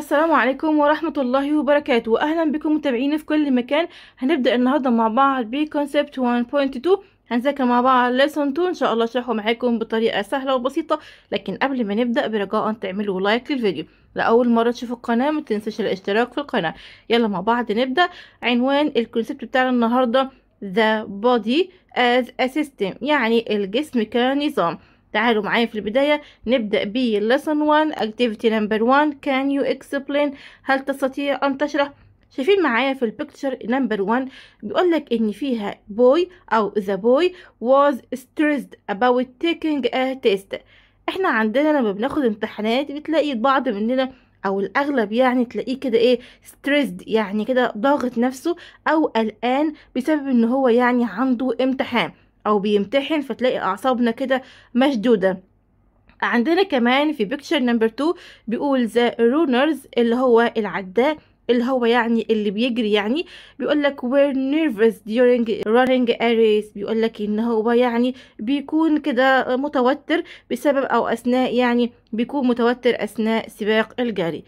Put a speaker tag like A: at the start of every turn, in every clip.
A: السلام عليكم ورحمة الله وبركاته أهلا بكم متابعينا في كل مكان هنبدأ النهاردة مع بعض بكونسبت 1.2 هنذاكر مع بعض ليسون 2 ان شاء الله شرحه معاكم بطريقه سهله وبسيطه لكن قبل ما نبدا برجاء تعملوا لايك للفيديو لاول مره تشوفوا القناه ما تنسوش الاشتراك في القناه يلا مع بعض نبدا عنوان الكونسبت بتاعنا النهارده the body as a system يعني الجسم كنظام تعالوا معايا في البداية نبدأ lesson 1 activity number 1 can you explain هل تستطيع أن تشرح شايفين معايا في البيكتشر نمبر 1 بيقول لك ان فيها بوي او ذا بوي was stressed about taking a test احنا عندنا لما بناخد امتحانات بتلاقي البعض مننا او الاغلب يعني تلاقيه كده ايه stressed يعني كده ضاغط نفسه او قلقان بسبب ان هو يعني عنده امتحان او بيمتحن فتلاقي اعصابنا كده مشدوده عندنا كمان في بيكتشر نمبر 2 بيقول ذا رونرز اللي هو العداء اللي هو يعني اللي بيجري يعني بيقول لك we're nervous during running اريس بيقول لك ان هو يعني بيكون كده متوتر بسبب او اثناء يعني بيكون متوتر اثناء سباق الجري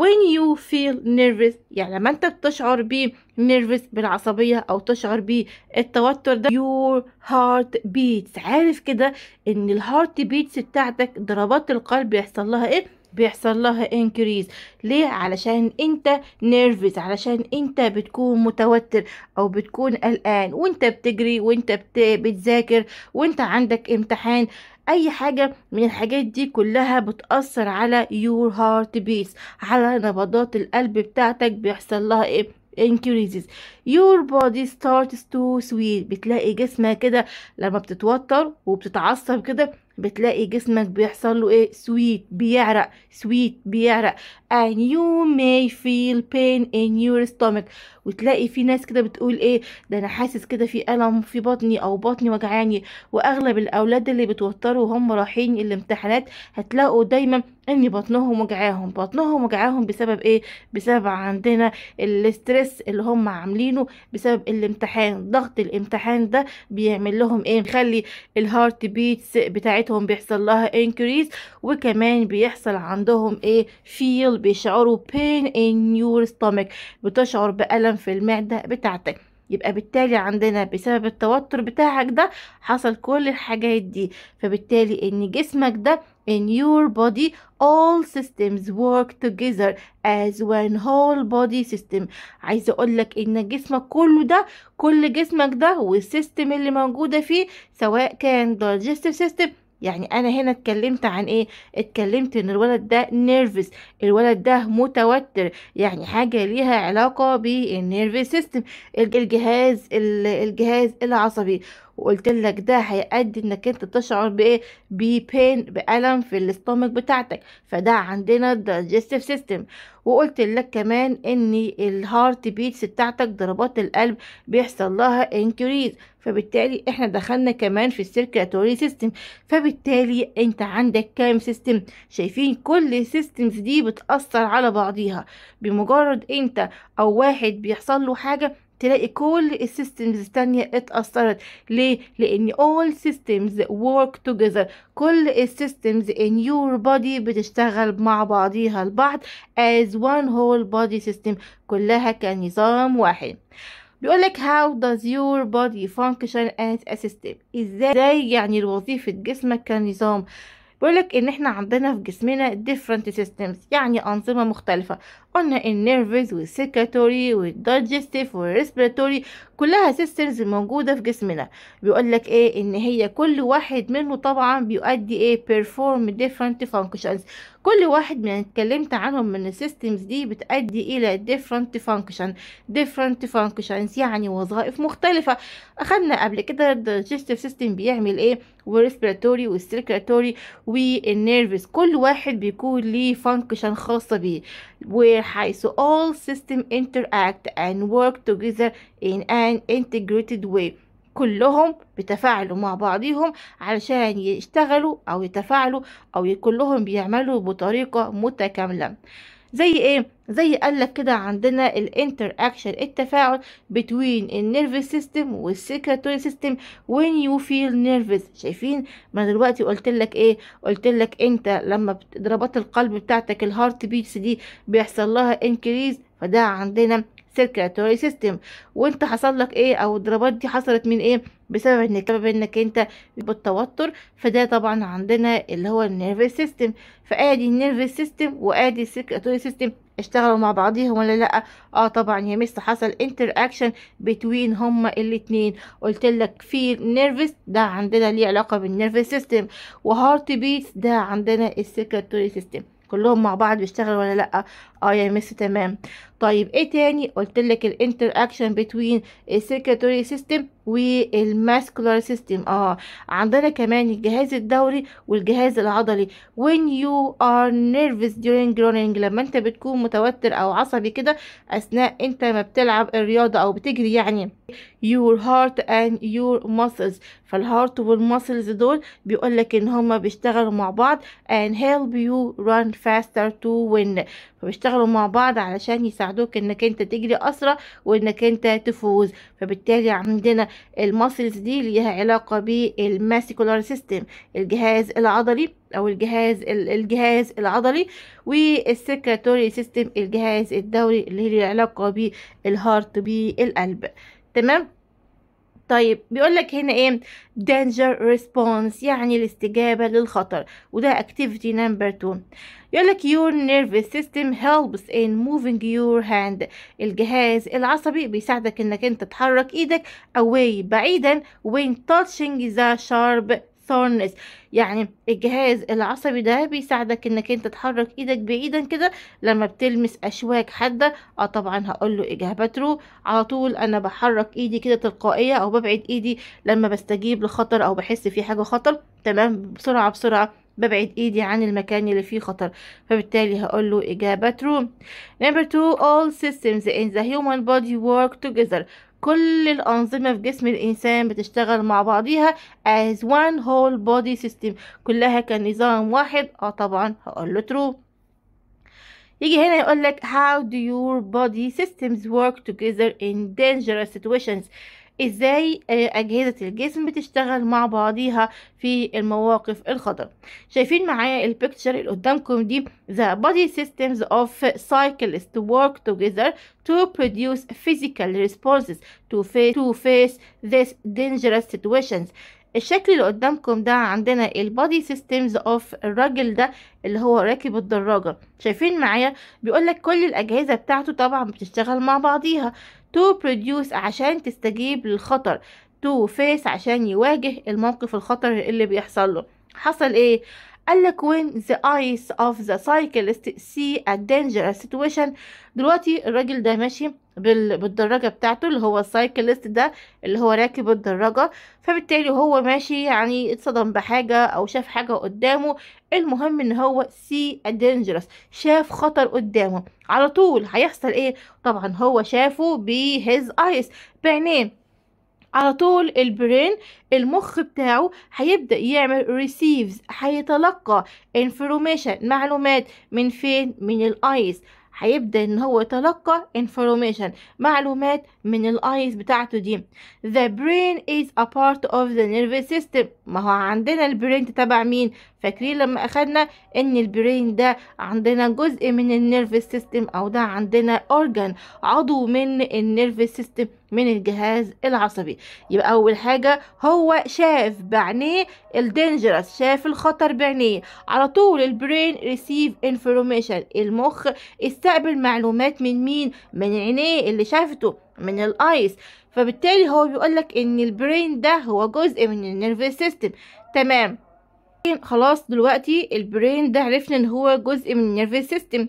A: when you feel nervous يعني لما انت بتشعر ب nervous بالعصبية او تشعر بالتوتر ده your heart beats عارف كده ان الهارت بيتس بتاعتك ضربات القلب يحصل لها ايه بيحصل لها انكريز ليه علشان انت نيرفز علشان انت بتكون متوتر او بتكون قلقان وانت بتجري وانت بت... بتذاكر وانت عندك امتحان اي حاجة من الحاجات دي كلها بتأثر على يور هارت بيس على نبضات القلب بتاعتك بيحصل لها ايه increases your body starts to sweat بتلاقي جسمها كده لما بتتوتر وبتتعصب كده بتلاقي جسمك بيحصل له ايه سويت بيعرق سويت بيعرق and you may feel pain in your stomach وتلاقي في ناس كده بتقول ايه ده انا حاسس كده في الم في بطني او بطني وجعاني واغلب الاولاد اللي بتوتروا وهم رايحين الامتحانات هتلاقوا دايما ان بطنهم وجعاهم بطنهم وجعاهم بسبب ايه بسبب عندنا الاسترس اللي هم عاملينه بسبب الامتحان ضغط الامتحان ده بيعمل لهم ايه بيخلي الهارت بيتس بتاعت بتاعتهم بيحصل لها increase وكمان بيحصل عندهم ايه feel بيشعروا pain in your stomach بتشعر بألم في المعدة بتاعتك يبقى بالتالي عندنا بسبب التوتر بتاعك ده حصل كل الحاجات دي فبالتالي ان جسمك ده in your body all systems work together as one whole body system عايزه لك ان جسمك كله ده كل جسمك ده والسيستم اللي موجوده فيه سواء كان digestive system يعني انا هنا اتكلمت عن ايه اتكلمت ان الولد ده نيرفس الولد ده متوتر يعني حاجه ليها علاقه بالنيرفس سيستم الجهاز الجهاز العصبي وقلت لك ده هيؤدي انك انت تشعر بايه ببين بالم في الاستومك بتاعتك فده عندنا الدايجستيف سيستم وقلت لك كمان ان الهارت بيتس بتاعتك ضربات القلب بيحصل لها انكريز فبالتالي احنا دخلنا كمان في السيركيتوري سيستم فبالتالي انت عندك كام سيستم شايفين كل سيستمز دي بتأثر على بعضيها بمجرد انت او واحد بيحصل له حاجة تلاقي كل السيستمز التانية اتأثرت ليه؟ لأن all systems work together كل السيستمز in your body بتشتغل مع بعضيها البعض as one whole body system كلها كنظام واحد بيقولك how does your body function as a system ازاي يعني الوظيفة جسمك كنظام بيقولك ان احنا عندنا في جسمنا different systems يعني انظمة مختلفة قلنا النيرفز والسكرتوري والدايجستيف والريسبيراتوري كلها سيسترز موجودة في جسمنا بيقول لك ايه ان هي كل واحد منه طبعا بيؤدي ايه perform different functions كل واحد من اتكلمت عنهم من السيستمز دي بتؤدي الى different فانكشن different functions يعني وظائف مختلفة اخدنا قبل كده الدايجستيف سيستم بيعمل ايه والريسبيراتوري والسيركلاتوري والنيرفز كل واحد بيكون ليه فانكشن خاصة بيه وحيث all system interact and work together in an integrated way كلهم بيتفاعلوا مع بعضهم علشان يشتغلوا أو يتفاعلوا أو كلهم بيعملوا بطريقة متكاملة زي ايه زي قال لك كده عندنا الانتر اكشن التفاعل بتوين النيرفس سيستم والسيكريتوري سيستم وين يو فيل نيرفس شايفين ما انا دلوقتي قلت لك ايه قلت لك انت لما ضربات القلب بتاعتك الهارت بيتس دي بيحصل لها انكريز فده عندنا سيركلاتوري سيستم وانت حصل لك ايه او الضربات دي حصلت من ايه بسبب انك بسبب انك انت بالتوتر فده طبعا عندنا اللي هو النيرفس سيستم فادي النيرفس سيستم وادي السيركلاتوري سيستم اشتغلوا مع بعضيهم ولا لا اه طبعا يا مس حصل انتر اكشن بتوين هما الاتنين قلت لك في نيرفس ده عندنا ليه علاقه بالنيرفس سيستم وهارت بيتس ده عندنا السيركلاتوري سيستم كلهم مع بعض بيشتغلوا ولا لا اه يا مس تمام طيب ايه تاني قلت لك الانتر اكشن بتوين السيركتوري سيستم والماسكولار سيستم اه عندنا كمان الجهاز الدوري والجهاز العضلي when you are nervous during running لما انت بتكون متوتر او عصبي كده اثناء انت ما بتلعب الرياضه او بتجري يعني your heart and your muscles فالهارت والمسلز دول بيقول لك ان هما بيشتغلوا مع بعض and help you run faster to win فبيشتغلوا مع بعض علشان يساعدوك يساعدوك انك انت تجري اسرع وانك انت تفوز فبالتالي عندنا المسلز دي ليها علاقة بالماسكولار سيستم الجهاز العضلي او الجهاز الجهاز العضلي والسكرتوري سيستم الجهاز الدوري اللي له علاقة بالهارت بالقلب تمام طيب بيقولك هنا ايه danger response يعني الاستجابة للخطر وده activity number two يقولك your nervous system helps in moving your hand الجهاز العصبي بيساعدك انك انت تحرك ايدك away بعيدا when touching the sharp ثورنس يعني الجهاز العصبي ده بيساعدك انك انت تحرك ايدك بعيدا كده لما بتلمس اشواك حاده اه طبعا هقول له اجابه ترو على طول انا بحرك ايدي كده تلقائيه او ببعد ايدي لما بستجيب لخطر او بحس في حاجه خطر تمام بسرعه بسرعه ببعد ايدي عن المكان اللي فيه خطر فبالتالي هقول له اجابه ترو number 2 all systems in the human body work together كل الأنظمة في جسم الإنسان بتشتغل مع بعضيها as one whole body system كلها كنظام واحد اه طبعا هقول له true يجي هنا يقول لك how do your body systems work together in dangerous situations ازاي اجهزة الجسم بتشتغل مع بعضيها في المواقف الخطر شايفين معايا البيكتشر اللي قدامكم دي the body systems of cyclists work together to produce physical responses to face to face these dangerous situations الشكل اللي قدامكم ده عندنا البادي سيستمز اوف الراجل ده اللي هو راكب الدراجه شايفين معايا بيقولك كل الاجهزه بتاعته طبعا بتشتغل مع بعضيها تو بروديوس عشان تستجيب للخطر تو فيس عشان يواجه الموقف الخطر اللي بيحصل له حصل ايه قال لك when the eyes of the cyclist see a dangerous situation دلوقتي الراجل ده ماشي بالدراجة بتاعته اللي هو السايكلست ده اللي هو راكب الدراجة فبالتالي هو ماشي يعني اتصدم بحاجة او شاف حاجة قدامه المهم ان هو سي dangerous شاف خطر قدامه على طول هيحصل ايه طبعا هو شافه بهز ايس بعينيه على طول البرين المخ بتاعه هيبدأ يعمل ريسيفز هيتلقى انفورميشن معلومات من فين من الايس هيبدأ إن هو يتلقى information معلومات من الأيس بتاعته دي the brain is a part of the nervous system ما هو عندنا البرين تبع مين فاكرين لما أخدنا إن البرين ده عندنا جزء من النيرفس سيستم أو ده عندنا organ عضو من النيرفس سيستم من الجهاز العصبي يبقى أول حاجة هو شاف بعينيه الدينجرس شاف الخطر بعينيه على طول البرين ريسيف انفورميشن المخ استقبل معلومات من مين من عينيه اللي شافته من الايس فبالتالي هو بيقولك ان البرين ده هو جزء من النيرفس سيستم تمام خلاص دلوقتي البرين ده عرفنا ان هو جزء من النيرفس سيستم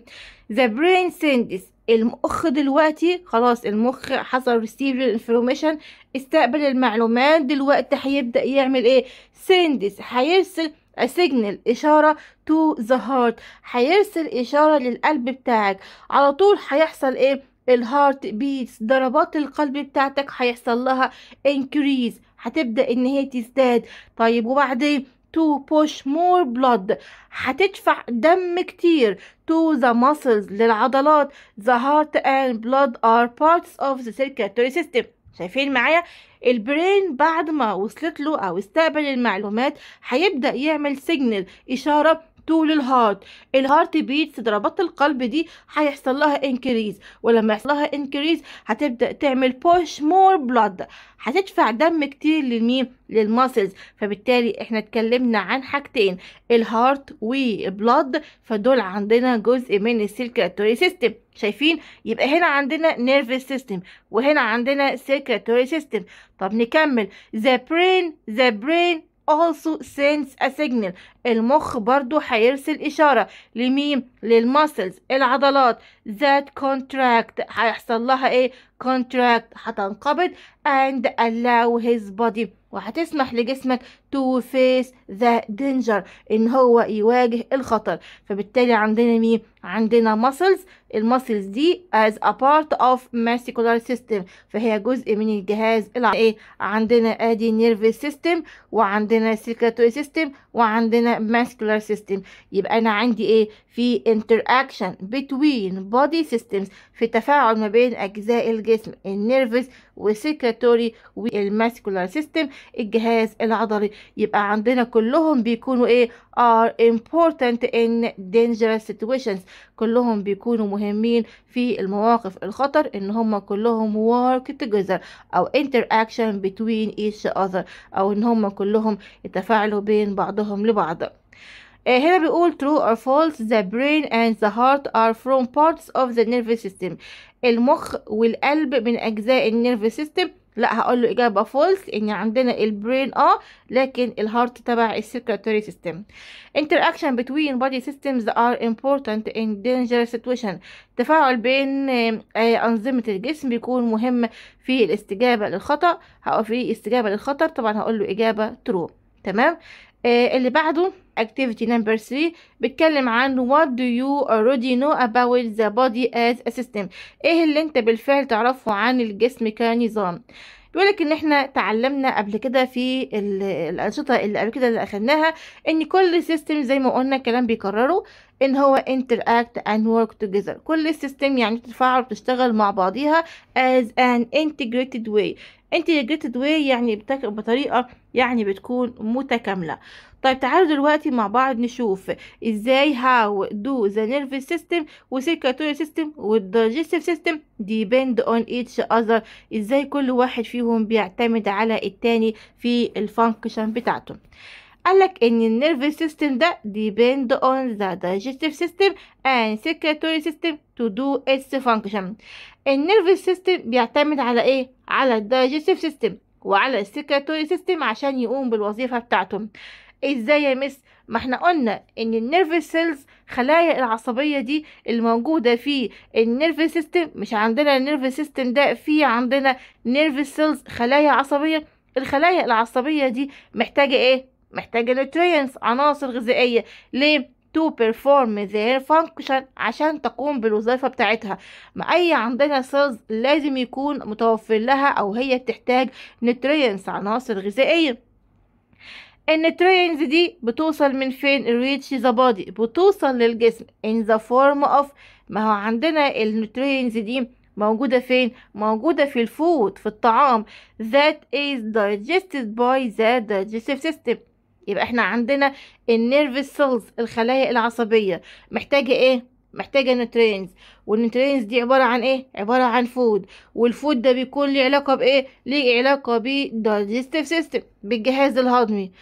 A: the brain sends المخ دلوقتي خلاص المخ حصل ريسيف الانفورميشن استقبل المعلومات دلوقتي هيبدا يعمل ايه سندس هيرسل سيجنال اشاره تو ذا هارت هيرسل اشاره للقلب بتاعك على طول هيحصل ايه الهارت بيتس ضربات القلب بتاعتك هيحصل لها انكريز هتبدا ان هي تزداد طيب وبعدين to push more blood هتدفع دم كتير to the muscles للعضلات the heart and blood are parts of the circulatory system شايفين معايا البرين بعد ما وصلت له او استقبل المعلومات هيبدا يعمل سيجنال اشاره تو للهارت الهارت بيتس ضربات القلب دي هيحصل لها انكريز ولما يحصل لها انكريز هتبدا تعمل بوش مور بلاد هتدفع دم كتير للمين للماسلز فبالتالي احنا اتكلمنا عن حاجتين الهارت وبلاد فدول عندنا جزء من السيركيتوري سيستم شايفين يبقى هنا عندنا نيرفس سيستم وهنا عندنا سيركيتوري سيستم طب نكمل ذا برين ذا برين also sends a signal المخ برضو هيرسل إشارة لمين للمسلز العضلات that contract هيحصل لها ايه contract هتنقبض and allow his body وهتسمح لجسمك تو فيس ذا دينجر ان هو يواجه الخطر فبالتالي عندنا مين عندنا ماسلز الماسلز دي as a part of muscular system فهي جزء من الجهاز ايه عندنا ادي nervous system وعندنا circulatory system وعندنا muscular system يبقى انا عندي ايه في interaction between body systems في تفاعل ما بين اجزاء الجسم النيرفس والcirculatory والماسكولار system الجهاز العضلي يبقى عندنا كلهم بيكونوا ايه are important in dangerous situations كلهم بيكونوا مهمين في المواقف الخطر ان هم كلهم work together او interaction between each other او ان هم كلهم يتفاعلوا بين بعضهم لبعض هنا بيقول true or false the brain and the heart are from parts of the nervous system المخ والقلب من أجزاء النيرف system لا هقول له اجابه فولس ان عندنا البرين اه لكن الهارت تبع السيركيتوري سيستم interaction between body systems are important in dangerous situation تفاعل بين آه، آه، انظمه الجسم بيكون مهم في الاستجابه للخطا في الاستجابه للخطر طبعا هقول له اجابه ترو تمام آه، اللي بعده activity number 3 بيتكلم عن what do you already know about the body as a system ايه اللي انت بالفعل تعرفه عن الجسم كنظام بيقولك ان احنا تعلمنا قبل كده في الانشطه اللي قبل كده اللي اخدناها ان كل سيستم زي ما قلنا كلام بيكرره ان هو interact and work together كل سيستم يعني تتفاعل وتشتغل مع بعضيها as an integrated way انتجريتد واي يعني بتك... بطريقه يعني بتكون متكامله طيب تعالوا دلوقتي مع بعض نشوف ازاي هاو دو ذا nervous system والسيركاتوري system والدايجستيف system depend on each other ازاي كل واحد فيهم بيعتمد على التاني في الفانكشن بتاعته قالك ان النيرفس سيستم ده depend on the digestive system and secretory system to do its function النيرفس سيستم بيعتمد على ايه على الدايجستيف سيستم وعلى السكرتوري سيستم عشان يقوم بالوظيفة بتاعته ازاي يا مس ما احنا قلنا ان النيرفس سيلز خلايا العصبية دي الموجودة في النيرفس سيستم مش عندنا النيرفس سيستم ده في عندنا نيرفس سيلز خلايا عصبية الخلايا العصبية دي محتاجة ايه محتاجة nutrients عناصر غذائية ليه to perform their function عشان تقوم بالوظيفة بتاعتها ما أي عندنا cells لازم يكون متوفر لها أو هي بتحتاج nutrients عناصر غذائية النوتريينس دي بتوصل من فين reach ذا body بتوصل للجسم in the form of ما هو عندنا النوتريينس دي موجودة فين موجودة في الفود في الطعام that is digested by the digestive system يبقى احنا عندنا النيرفس سيلز الخلايا العصبيه محتاجه ايه محتاجه نوترينز والنوترينز دي عباره عن ايه عباره عن فود والفود ده بيكون ليه علاقه بايه ليه علاقه بالدايجستيف سيستم بالجهاز الهضمي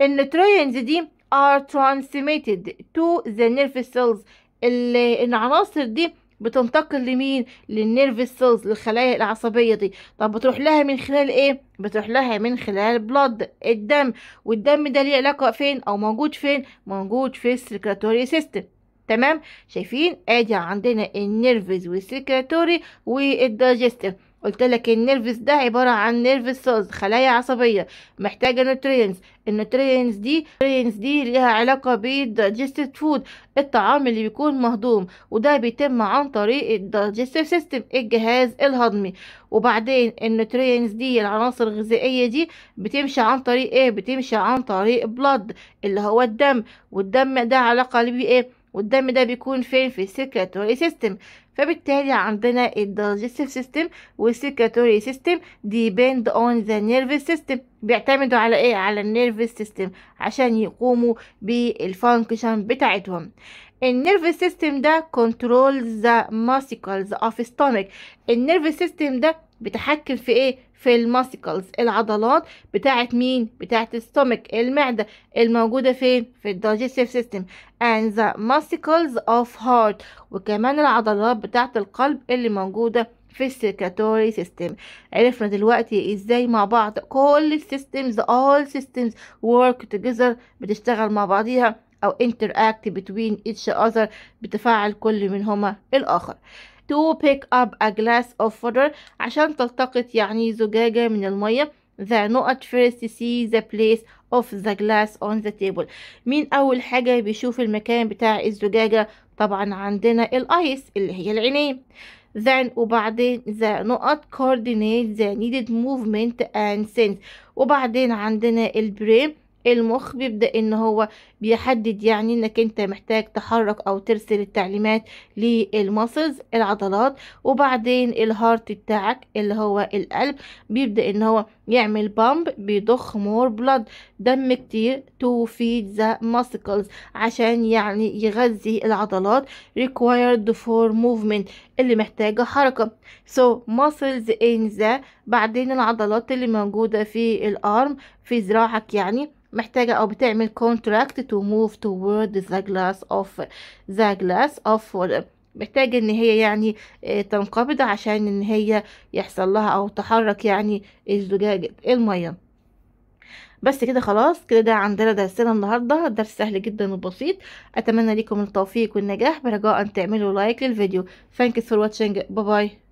A: النوترينز دي are transmitted to the nervous cells العناصر دي بتنتقل لمين للنيرف سيلز للخلايا العصبيه دي طب بتروح لها من خلال ايه بتروح لها من خلال بلاد الدم والدم ده ليه علاقه فين او موجود فين موجود في السيركلاتوري سيستم تمام شايفين ادي عندنا النيرفز والسيكريتوري والدايجستيف قلت لك النيرفس ده عباره عن نيرفس سوز خلايا عصبيه محتاجه نوترينز النوترينز دي نوترينز دي ليها علاقه بالدجستيف فود الطعام اللي بيكون مهضوم وده بيتم عن طريق الدجستيف سيستم الجهاز الهضمي وبعدين النوترينز دي العناصر الغذائيه دي بتمشي عن طريق ايه بتمشي عن طريق بلاد اللي هو الدم والدم ده علاقه بيه ايه والدم ده بيكون فين في السيركلاتوري سيستم فبالتالي عندنا الدايجستيف سيستم والسيكاتوري سيستم ديبند اون ذا نيرفس سيستم بيعتمدوا على ايه على النيرفس سيستم عشان يقوموا بالفانكشن بتاعتهم النيرفس سيستم ده كنترول ذا ماسكلز اوف ستومك النيرفس سيستم ده بتحكم في ايه في الماسكلز العضلات بتاعة مين بتاعة الستومك المعدة الموجودة فين في الدايجستيف سيستم and the muscles of heart وكمان العضلات بتاعة القلب اللي موجودة في السيركاتوري سيستم عرفنا دلوقتي ازاي مع بعض كل السيستمز all systems work together بتشتغل مع بعضيها او interact between each other بتفاعل كل منهما الاخر to pick up a glass of water عشان تلتقط يعني زجاجة من المية the no at first see the place of the glass on the table مين أول حاجة بيشوف المكان بتاع الزجاجة طبعا عندنا الايس اللي هي العينين then وبعدين the not coordinate the needed movement and sense وبعدين عندنا البريم المخ بيبدأ ان هو بيحدد يعني انك انت محتاج تحرك او ترسل التعليمات للمسلز العضلات وبعدين الهارت بتاعك اللي هو القلب بيبدأ ان هو يعمل بامب بيضخ مور بلاد دم كتير تو feed ذا muscles عشان يعني يغذي العضلات required for movement اللي محتاجة حركة so muscles in the بعدين العضلات اللي موجودة في الارم في زراعك يعني محتاجة أو بتعمل contract to move toward the glass of the glass of محتاجة ان هي يعني آه، تنقبض عشان ان هي يحصل لها او تحرك يعني الزجاجة المية بس كده خلاص كده ده عندنا درسنا النهاردة درس سهل جدا وبسيط اتمنى لكم التوفيق والنجاح برجاء ان تعملوا لايك للفيديو you for watching باي باي